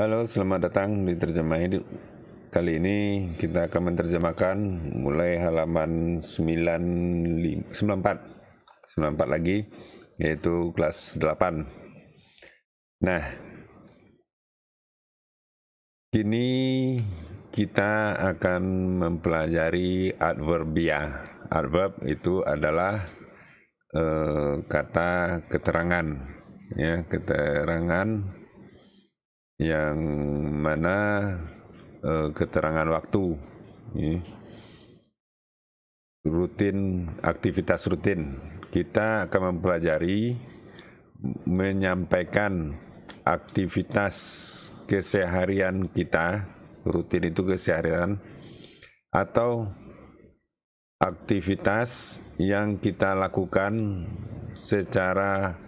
Halo, selamat datang di Terjemah Hidup. Kali ini kita akan menerjemahkan mulai halaman 95, 94. 94 lagi, yaitu kelas 8. Nah, kini kita akan mempelajari adverbia. Adverb itu adalah uh, kata keterangan. Ya, keterangan yang mana eh, keterangan waktu ya. rutin aktivitas rutin kita akan mempelajari menyampaikan aktivitas keseharian kita rutin itu keseharian atau aktivitas yang kita lakukan secara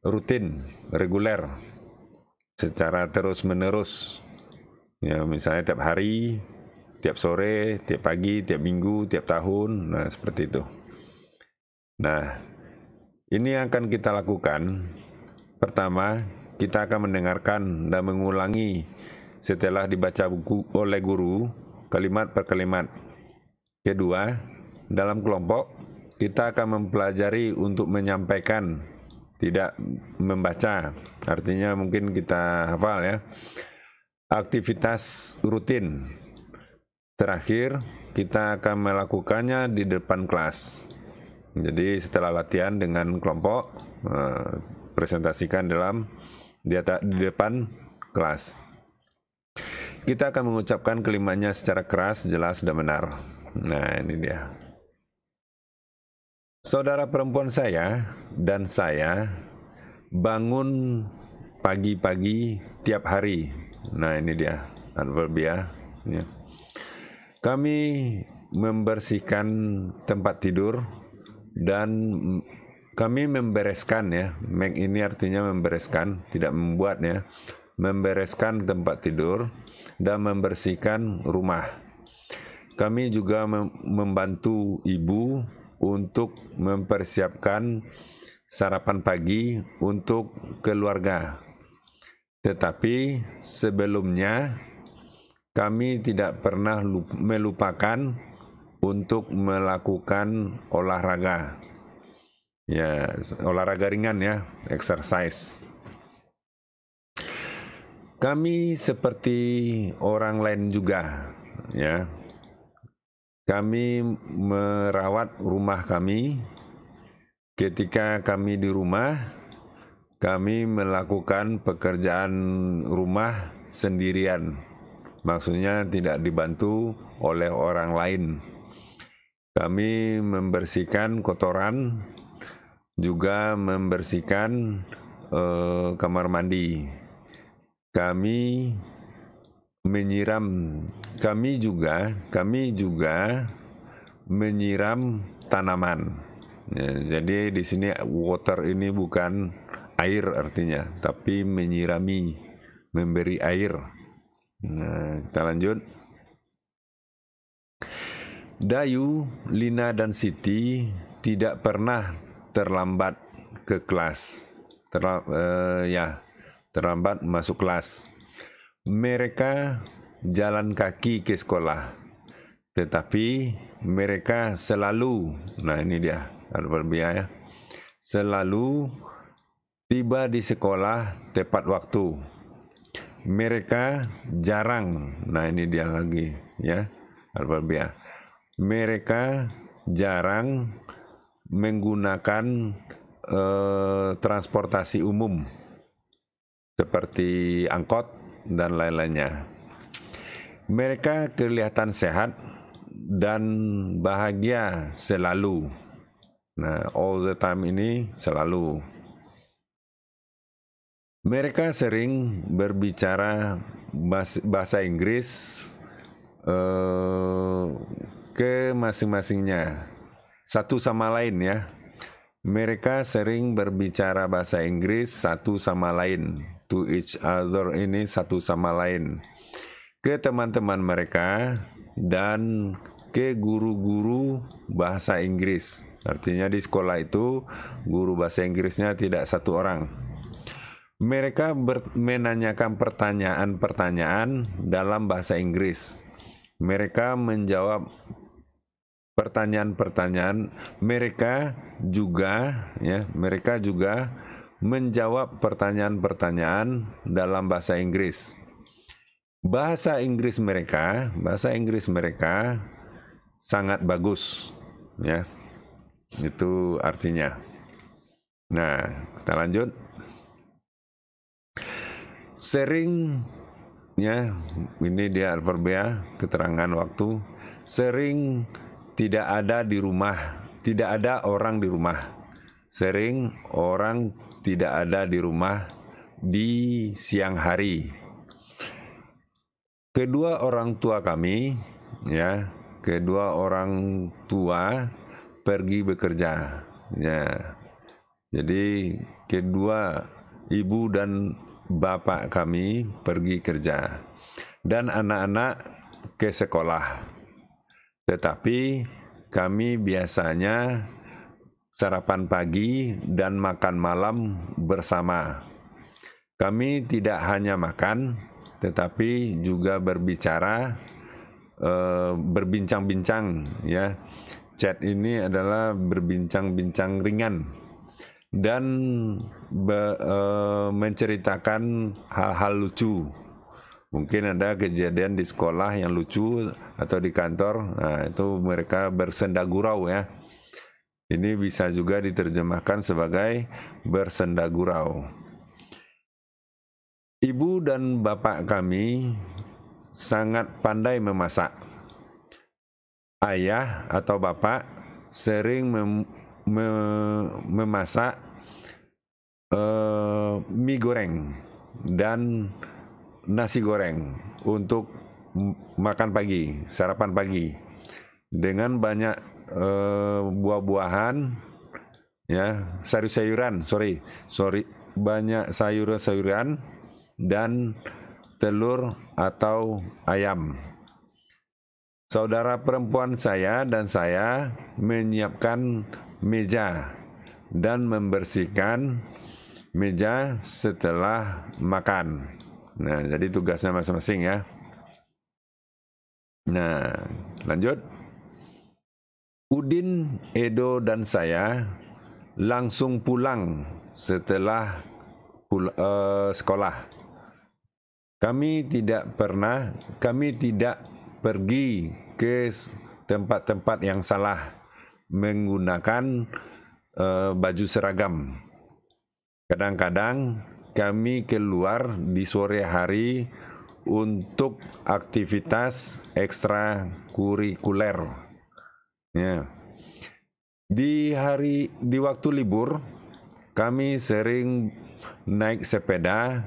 rutin reguler secara terus-menerus. Ya, misalnya tiap hari, tiap sore, tiap pagi, tiap minggu, tiap tahun, nah seperti itu. Nah, ini yang akan kita lakukan. Pertama, kita akan mendengarkan dan mengulangi setelah dibaca buku oleh guru kalimat per kalimat. Kedua, dalam kelompok kita akan mempelajari untuk menyampaikan tidak membaca. Artinya mungkin kita hafal ya. Aktivitas rutin. Terakhir, kita akan melakukannya di depan kelas. Jadi setelah latihan dengan kelompok, eh, presentasikan dalam di, di depan kelas. Kita akan mengucapkan kelimanya secara keras, jelas, dan benar. Nah, ini dia. Saudara perempuan saya dan saya bangun pagi-pagi tiap hari. Nah ini dia adverb ya. Kami membersihkan tempat tidur dan kami membereskan ya. Make ini artinya membereskan, tidak membuat ya. Membereskan tempat tidur dan membersihkan rumah. Kami juga membantu ibu untuk mempersiapkan sarapan pagi untuk keluarga. Tetapi sebelumnya kami tidak pernah melupakan untuk melakukan olahraga. Ya, olahraga ringan ya, exercise. Kami seperti orang lain juga, ya kami merawat rumah kami. Ketika kami di rumah, kami melakukan pekerjaan rumah sendirian. Maksudnya tidak dibantu oleh orang lain. Kami membersihkan kotoran, juga membersihkan eh, kamar mandi. Kami menyiram kami juga kami juga menyiram tanaman. Ya, jadi di sini water ini bukan air artinya, tapi menyirami, memberi air. Nah, kita lanjut. Dayu, Lina dan Siti tidak pernah terlambat ke kelas. Terla, uh, ya, terlambat masuk kelas mereka jalan kaki ke sekolah. Tetapi mereka selalu, nah ini dia ada ya, selalu tiba di sekolah tepat waktu. Mereka jarang, nah ini dia lagi ya ada barbiyah Mereka jarang menggunakan eh, transportasi umum seperti angkot dan lain-lainnya. Mereka kelihatan sehat dan bahagia selalu. Nah, all the time ini selalu. Mereka sering berbicara bahasa Inggris eh, ke masing-masingnya, satu sama lain ya. Mereka sering berbicara bahasa Inggris satu sama lain. To each other ini satu sama lain. Ke teman-teman mereka dan ke guru-guru bahasa Inggris. Artinya di sekolah itu guru bahasa Inggrisnya tidak satu orang. Mereka menanyakan pertanyaan-pertanyaan dalam bahasa Inggris. Mereka menjawab pertanyaan-pertanyaan mereka juga ya mereka juga menjawab pertanyaan-pertanyaan dalam bahasa Inggris. Bahasa Inggris mereka, bahasa Inggris mereka sangat bagus ya. Itu artinya. Nah, kita lanjut. Sering ya, ini dia alfabet keterangan waktu. Sering tidak ada di rumah, tidak ada orang di rumah. Sering orang tidak ada di rumah di siang hari. Kedua orang tua kami, ya, kedua orang tua pergi bekerja, ya. Jadi kedua ibu dan bapak kami pergi kerja dan anak-anak ke sekolah. Tetapi kami biasanya sarapan pagi dan makan malam bersama. Kami tidak hanya makan, tetapi juga berbicara, eh, berbincang-bincang. Ya, chat ini adalah berbincang-bincang ringan dan be, e, menceritakan hal-hal lucu Mungkin ada kejadian di sekolah yang lucu atau di kantor, nah, itu mereka bersenda gurau ya. Ini bisa juga diterjemahkan sebagai bersenda gurau. Ibu dan bapak kami sangat pandai memasak. Ayah atau bapak sering mem me memasak uh, mie goreng dan nasi goreng untuk makan pagi, sarapan pagi dengan banyak uh, buah-buahan ya, sayur-sayuran, sorry, sorry, banyak sayur-sayuran dan telur atau ayam. Saudara perempuan saya dan saya menyiapkan meja dan membersihkan meja setelah makan. Nah, jadi tugasnya masing-masing ya. Nah, lanjut. Udin, Edo dan saya langsung pulang setelah pul uh, sekolah. Kami tidak pernah, kami tidak pergi ke tempat-tempat yang salah menggunakan uh, baju seragam. Kadang-kadang kami keluar di sore hari untuk aktivitas ekstrakurikuler. Ya. Di hari di waktu libur kami sering naik sepeda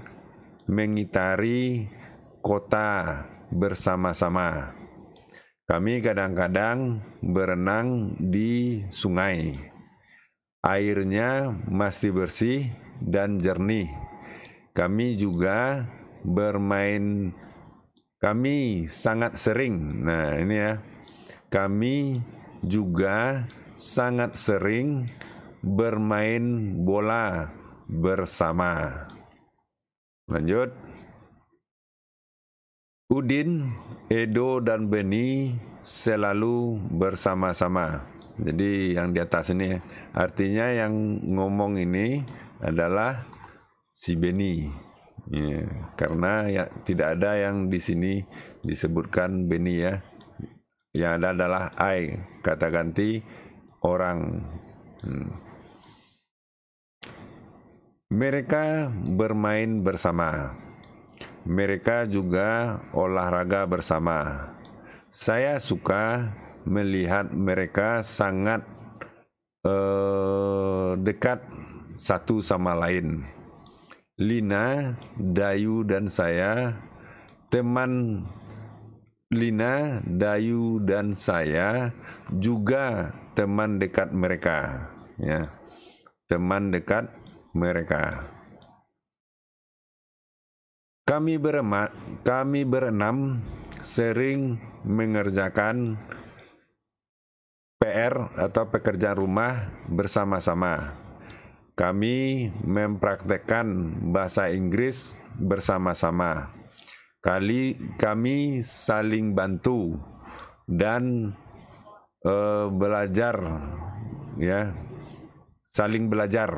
mengitari kota bersama-sama. Kami kadang-kadang berenang di sungai. Airnya masih bersih dan jernih kami juga bermain kami sangat sering. Nah, ini ya. Kami juga sangat sering bermain bola bersama. Lanjut. Udin, Edo dan Beni selalu bersama-sama. Jadi yang di atas ini ya. Artinya yang ngomong ini adalah si Beni. Ya, karena ya tidak ada yang di sini disebutkan Beni ya. Yang ada adalah I, kata ganti orang. Hmm. Mereka bermain bersama. Mereka juga olahraga bersama. Saya suka melihat mereka sangat eh, dekat satu sama lain. Lina, Dayu dan saya, teman Lina, Dayu dan saya juga teman dekat mereka, ya. Teman dekat mereka. Kami beremak, kami berenam sering mengerjakan PR atau pekerjaan rumah bersama-sama kami mempraktekkan bahasa Inggris bersama-sama. Kali kami saling bantu dan uh, belajar ya saling belajar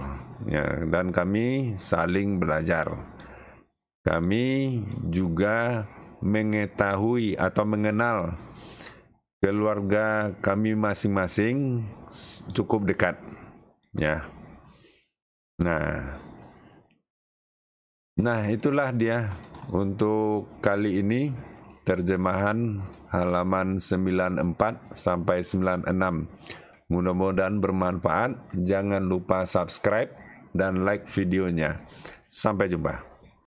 ya dan kami saling belajar kami juga mengetahui atau mengenal keluarga kami masing-masing cukup dekat ya Nah, nah itulah dia untuk kali ini terjemahan halaman 94 sampai 96. Mudah-mudahan bermanfaat. Jangan lupa subscribe dan like videonya. Sampai jumpa.